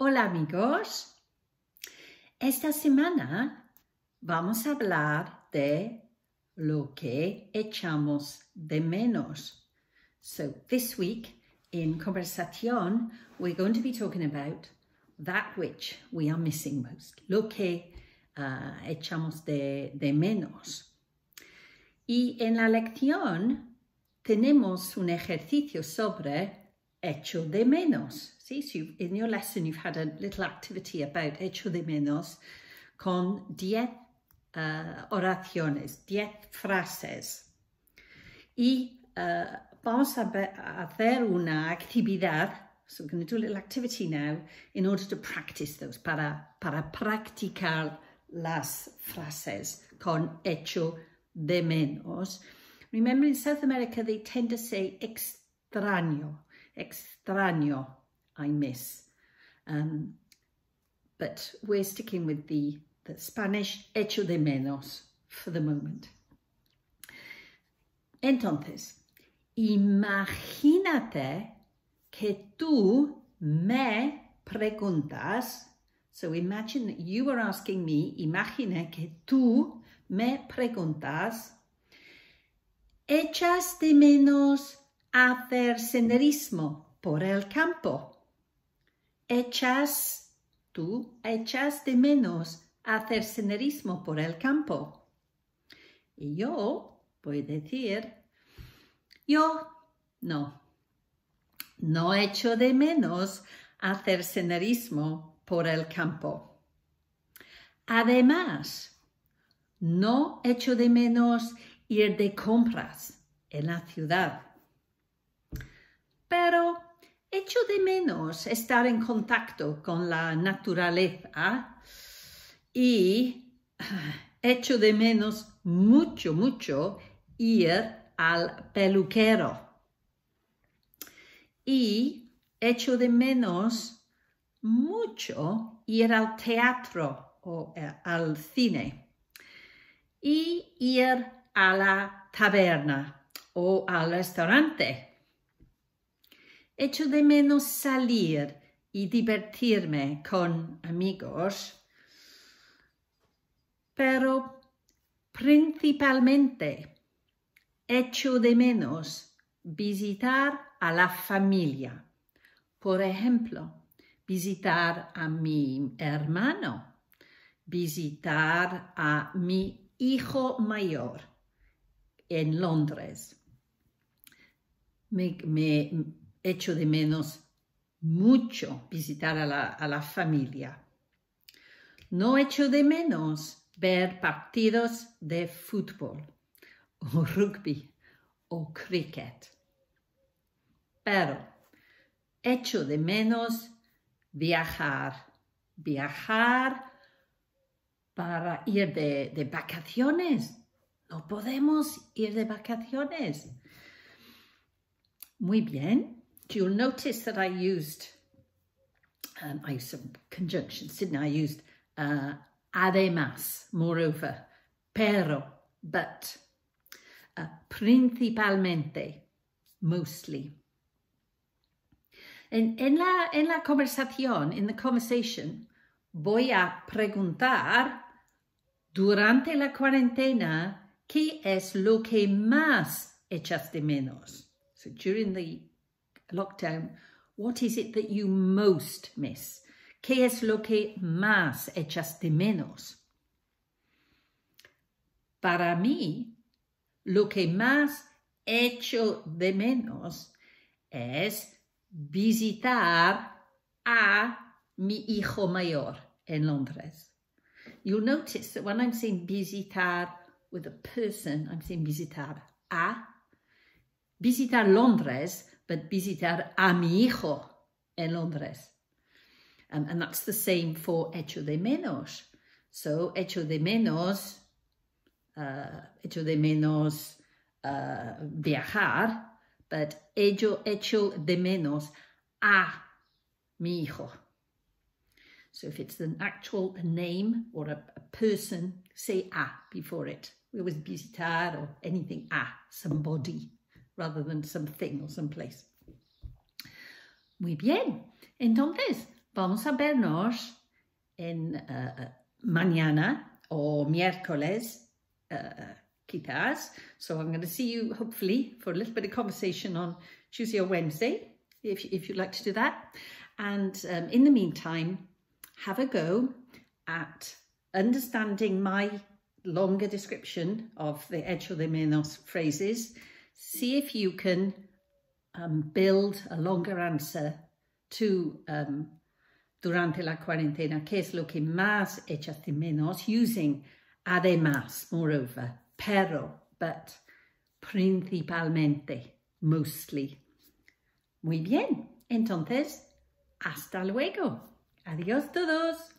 Hola amigos, esta semana vamos a hablar de lo que echamos de menos. So this week in conversación we're going to be talking about that which we are missing most, lo que ah, echamos de, menos. Y en la lección tenemos un ejercicio sobre echo de menos. See, so in your lesson, you've had a little activity about hecho de menos con diez uh, oraciones, diez frases. Y uh, vamos a, a hacer una actividad So we're going to do a little activity now in order to practice those, para, para practicar las frases con hecho de menos. Remember in South America, they tend to say extraño, extraño. I miss. Um, but we're sticking with the, the Spanish hecho de menos for the moment. Entonces, imagínate que tú me preguntas. So imagine that you were asking me, imagina que tú me preguntas, ¿echas de menos hacer senderismo por el campo? ¿Echas tú, echas de menos hacer senderismo por el campo? Y yo voy a decir, yo no, no echo de menos hacer senderismo por el campo. Además, no echo de menos ir de compras en la ciudad. Pero echo de menos estar en contacto con la naturaleza y echo de menos mucho, mucho ir al peluquero. Y echo de menos mucho ir al teatro o eh, al cine. Y ir a la taberna o al restaurante echo de menos salir y divertirme con amigos, pero principalmente echo de menos visitar a la familia. Por ejemplo, visitar a mi hermano, visitar a mi hijo mayor en Londres. Hecho de menos mucho visitar a la, familia. No echo de menos ver partidos de fútbol o rugby o cricket. Pero echo de menos viajar, viajar para ir de vacaciones. No podemos ir de vacaciones. Muy bien, you'll notice that I used, um, I used some conjunctions, didn't I? I used uh, además, moreover, pero, but, uh, principalmente, mostly. En, en, la, en la conversación, in the conversation, voy a preguntar durante la cuarentena qué es lo que más echas de menos. So during the lockdown, what is it that you most miss? ¿Qué es lo que más echas de menos? Para mí, lo que más echo de menos es visitar a mi hijo mayor en Londres. You'll notice that when I'm saying visitar with a person, I'm saying visitar a. Visitar Londres but visitar a mi hijo en Londres. Um, and that's the same for echo de menos. So echo de menos, uh, echo de menos uh, viajar, but echo, echo de menos a mi hijo. So if it's an actual name or a, a person, say a before it. We always visitar or anything a, somebody rather than something or place. Muy bien. Entonces, vamos a vernos en uh, mañana o miércoles, uh, quizás. So I'm going to see you hopefully for a little bit of conversation on Tuesday or Wednesday, if, if you'd like to do that. And um, in the meantime, have a go at understanding my longer description of the Echo de Menos phrases see if you can um, build a longer answer to um, durante la quarantena, que es lo que más echas de menos, using además, moreover, pero, but, principalmente, mostly. Muy bien, entonces, hasta luego. Adiós todos.